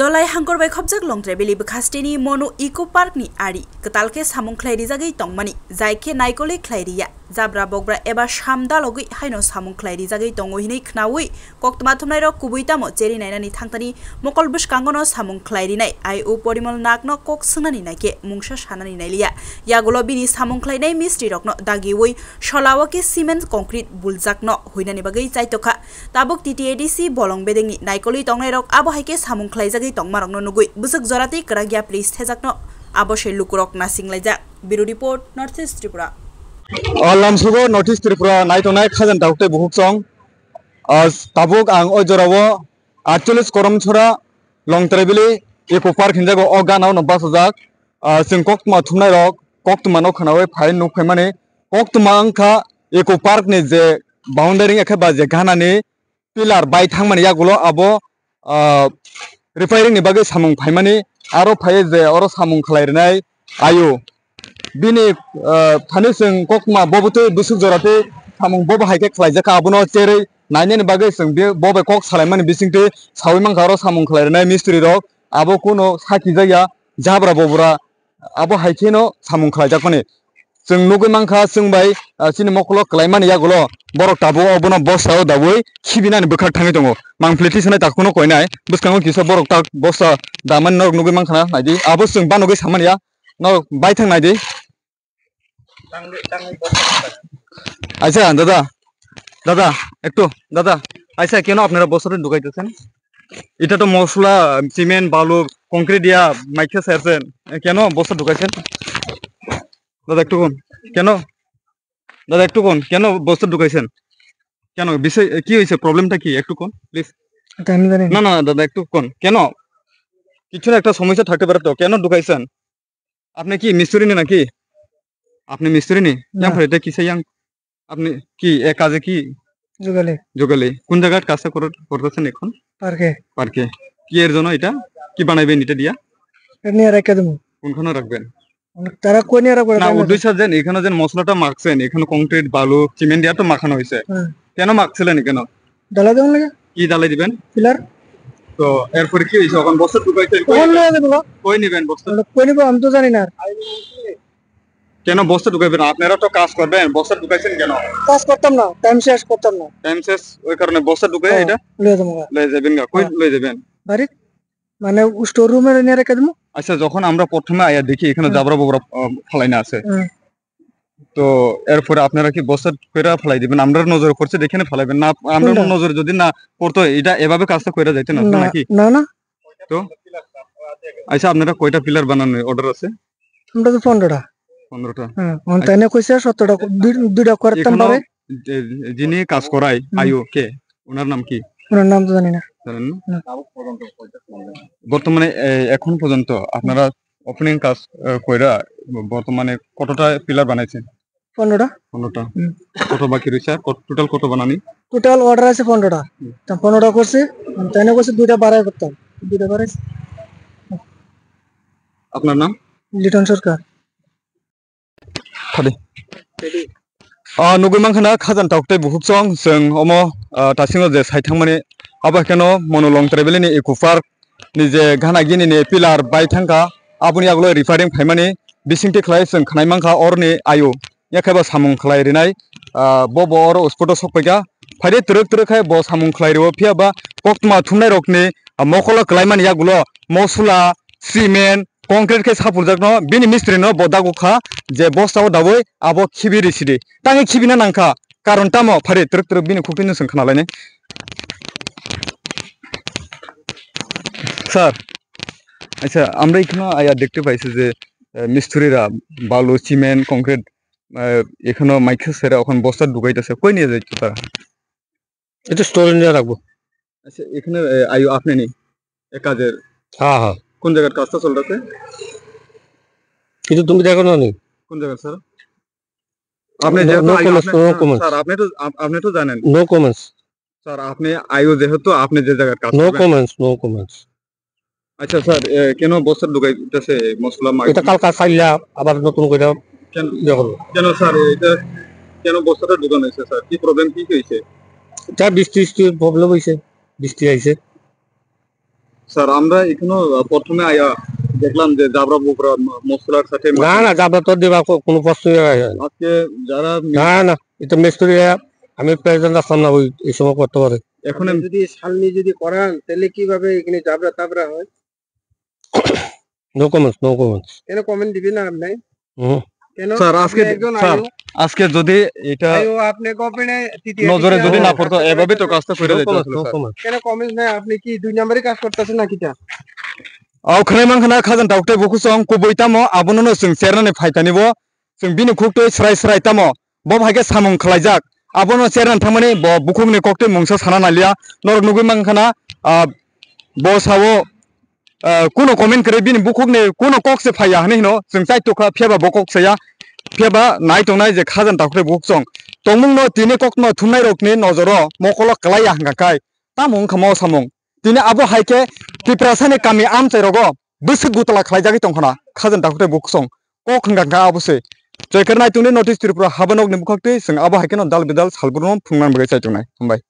দলাই হাঙ্গর বাইখবজাক লং ট্রেবিলি বখাস্তেনি মনো ইকো পার্ক নি আড়ি কতালকে সামুং খ্লাইরি জাগেই তংমানি জাইকে নাইকলে খ্লাইরিয়া জাব্রা বগ্রা এবা সামদা লগই হাইন সামুং খ্লাই রিজাগৈ দङ হিनै খনাউই কক্তমা থমনাই রক কুবুইতামো চেরি নাইনানি থাংতানি মকল বুসকাঙ্গনো সামুং খ্লাই রিনাই আই ও পরিমল নাকন কক সুনানি নাইকে মুংসা সানানি নাইলিয়া ইয়াগুলো বিনি সামুং খ্লাইনাই মিস্ত্রি রকন দাগিউই সলাওকে সিমেন্ট কংক্রিট বুলজাকন হইনানি বাগৈ চাইতখা তাবুক টিটিএডিসি বলং বেদেংনি নাইকলি তংনাই রক আবো হাইকে সামুং খ্লাইজাগৈ তংমারকন নগুই বুসুক জরাতেই করা গিয়া প্লিজ থেজাকন আবশ্যই লুকুরক নাসিংলাইজা bureau report north east Tripura lamsugo northeast tripura naitonai khajan taukte buhuk chong tabuk ang o jorao 48 korom chora longtrai bili eko park hinjago o ganao no basajak sing koktma thumnai rok koktma no khanawe phai nu khaimani koktma angkha eko park ni je boundary ekha ba je ganani pillar বাই থাকমানি ইয়াগুলো আবো repairing বাকি সামুং ফাইমানি আরো ফাইয়ে যে আরো সামুং খালাইরনাই আয়ু bini thani sing kokma bobu tu busu jorate thamung bobu haike khlai jaka abuno chere nine ni bagai sing bi bobu kok salai mani bising tu sawi mang garo samung khlai na mystery ro abo kuno saki jaya jabra bobura abo haike no samung khlai jakone sing nugui mang kha sing bai sini moklo khlai mani yagulo borok tabu abuno bossa o dawai khibinani bukhar thangi dongo mang pleti sanai takuno koinai buskango kisa borok tak bossa daman nok nugui mang kha na nai di abo sing banogui samani ya नो बाई थे नाइदी আচ্ছা দাদা দাদা একটু দাদা আচ্ছা কেন আপনারা বছরে ঢুকাইতেছেন এটা তো মশলা সিমেন্ট বালু কংক্রিট দিয়া মাইকে সেরছেন কেন বস্তা ঢুকাইছেন দাদা একটু কোন কেন দাদা একটু কোন কেন বস্তা ঢুকাইছেন কেন বিষয় কি হয়েছে প্রবলেমটা কি একটু কোন প্লিজ না না দাদা একটু কোন কেন কিছু না একটা সমস্যা থাকতে পারে তো কেন ঢুকাইছেন আপনি কি মিস্ত্রি নাকি আপনি মিস্ত্রি নি ইয়াং এটা কি ইয়াং আপনি কি এ কাজে কি যোগালে যোগালে কোন জায়গা কাজ করতেছেন এখন পার্কে পার্কে কি এর জন্য এটা কি বানাইবেন এটা দিয়া এটা নিয়ে রেখে দেবো কোনখানে রাখবেন তারা কোন না যেন এখানে যেন মশলাটা মাখছেন এখানে কংক্রিট বালু সিমেন্ট দিয়া তো মাখানো হয়েছে হ্যাঁ। কেন মাখছিলেন এখানে ডালা দেবেন লাগে কি ডালাই দিবেন পিলার এরপরে কি হয়েছে এখন বস্তা ঢুকাইছেন কই নেবেন বস্তা কই নিব আমি তো জানি না কেন বস্তা ঢুকাইবেন আপনারা তো কাজ করবেন বস্তা ঢুকাইছেন কেন কাজ করতাম না টাইম শেষ করতাম না টাইম শেষ ওই কারণে বস্তা ঢুকাই এটা লয়ে যাবো লয়ে যাবেন গা কই হ্যাঁ। লয়ে যাবেন বাড়ি মানে স্টোর রুমে নিয়ে রেখে দেবো আচ্ছা যখন আমরা প্রথমে আয়া দেখি এখানে জাবরা ববরা ফালাইনা আছে তো এরপরে আপনারা কি বস্তা কইরা ফেলাই দিবেন আমরা নজর করছে দেখে ফেলাইবেন না আমরা নজর যদি না পড়তো এটা এভাবে কাজটা কইরা যাইতেন না নাকি না না তো আচ্ছা আপনারা কয়টা পিলার বানানোর অর্ডার আছে আমরা তো পনেরোটা হ্যাঁ, মানে যিনি কাজ করায় আয়ু কে ওনার নাম কি ওনার নাম তো জানি না বর্তমানে এখন পর্যন্ত আপনারা ওপেনিং কাজ কইরা বর্তমানে কতটা পিলার বানাইছেন পনেরোটা পনেরোটা কত বাকি রয়েছে টোটাল কত বানানি টোটাল অর্ডার আছে পনেরোটা পনেরোটা করছি মানে তাই না দুইটা বাড়াই দুইটা বাড়াই আপনার নাম লিটন সরকার খালি নুগমাংখানা খাজান তাকতে বহুত চং যেন অমো তাসিং যে সাইথামানে আবার কেন মনোলং ট্রেভেলিং ইকো পার্ক নিজে ঘানাগি পিলার বাই থাঙ্কা আপনি আগলো রিফারিং খাইমানে বিসিংটি খাই যেন খাইমাংখা অর নে আয়ু এখাইবা সামুং খাই ব বব অর স্পট সকা ফাইডে ত্রক ত্রকাই ব সামুং খাই ফিয়াবা কক্তমা থাই রকনি খাই মানে আগুলো মসলা cement concrete ke sapurjak no bini mistri no bodago kha je bosta o dawoi abo khibiri siri tangi khibina nangkha karon tamo phare truk truk bini khupinu sun khana laine sir আচ্ছা আমরা এখানে আয়া দেখতে পাইছি যে মিস্ত্রিরা বালু cement concrete এখানে মাইকে সেরা ওখানে বস্তা ঢুকাইতেছে কই নিয়ে যাইতো তারা এটা স্টোরে নিয়ে রাখবো আচ্ছা এখানে আয়ু আপনি নেই এ কাজের হ্যাঁ হ্যাঁ কোন জায়গার কাজটা চলতেছে কিন্তু তুমি দেখো না কোন জায়গা স্যার আপনি যেহেতু স্যার আপনি তো আপনি তো জানেন নো কমেন্টস স্যার আপনি আইও যেহেতু আপনি যে জায়গার কাজ নো কমেন্টস নো কমেন্টস আচ্ছা স্যার কেন বছর ঢুকাইতেছে মশলা মার্কেট এটা কালকা খাইলা আবার নতুন করে কেন দেখো ইয়ে কেন স্যার এটা কেন বস্তাটা ঢুকানো হয়েছে স্যার কি প্রবলেম কি হয়েছে যা বৃষ্টি বৃষ্টি প্রবলেম হয়েছে বৃষ্টি আইছে স্যার আমরা এখানে প্রথমে আয়া দেখলাম যে জাবরা বুকরা মশলার সাথে না না জাবরা তো দেবা কোনো প্রশ্ন আজকে যারা না না এটা মিস্ত্রি আমি প্রেজেন্ট আসলাম ওই এই সময় করতে পারে এখন যদি সামনে যদি করান তাহলে কিভাবে এখানে জাবরা তাবরা হয় নো কমেন্টস নো কমেন্টস কেন কমেন্ট দিবি না আপনি কেন স্যার আজকে আজকে যদি এটা আপনি কপিনে নজরে যদি না পড়তো এভাবে তো কাজটা করে দিত কেন কমেন্ট নাই আপনি কি দুই নম্বরে কাজ করতেছেন নাকি তা ওখানে মানখানা খাজান ডাক্তার বকুসং কুবইতাম আবনন সং সেরনানে ফাইতানিব সং বিনি খুকটো স্রাই স্রাই তাম বব হাগে সামং খলাইজাক আবন সেরনান থামনে ব বুকুমনে ককটে মংসা সানা নালিয়া নরক নুগুই মানখানা ব সাও কোনো কমেন্ট করে বিনি বুকুকনে কোনো কক্সে ফাইয়া হনে হনো সং চাইতোখা ফেবা বকক্সায়া pheba nai tong nai je khajan takre bukchong tongmung no tini kokno thunai rokni nojoro mokolo kalai hanga kai tamung khamo samung tini abo haike tiprasani kami amchai rogo bisik gutala khlai jagi tongkhona khajan takre bukchong kok hanga ka abose জয়কার নাই তুমি notice Tripura হাবানক নিমুখতে সঙ্গে আবহাওয়া কেন দাল বিদাল সালবুরম ফুংনান বগে চাই তুমি হামবাই